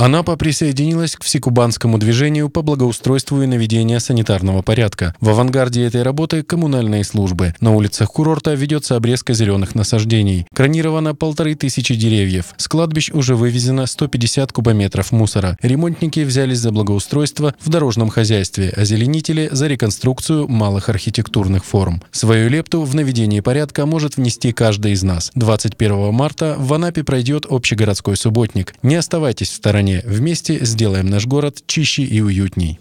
Анапа присоединилась к всекубанскому движению по благоустройству и наведению санитарного порядка. В авангарде этой работы коммунальные службы. На улицах курорта ведется обрезка зеленых насаждений. Кронировано полторы тысячи деревьев. С кладбищ уже вывезено 150 кубометров мусора. Ремонтники взялись за благоустройство в дорожном хозяйстве, а зеленители – за реконструкцию малых архитектурных форм. Свою лепту в наведении порядка может внести каждый из нас. 21 марта в Анапе пройдет общегородской субботник. Не оставайтесь в стороне решение. Вместе сделаем наш город чище и уютней.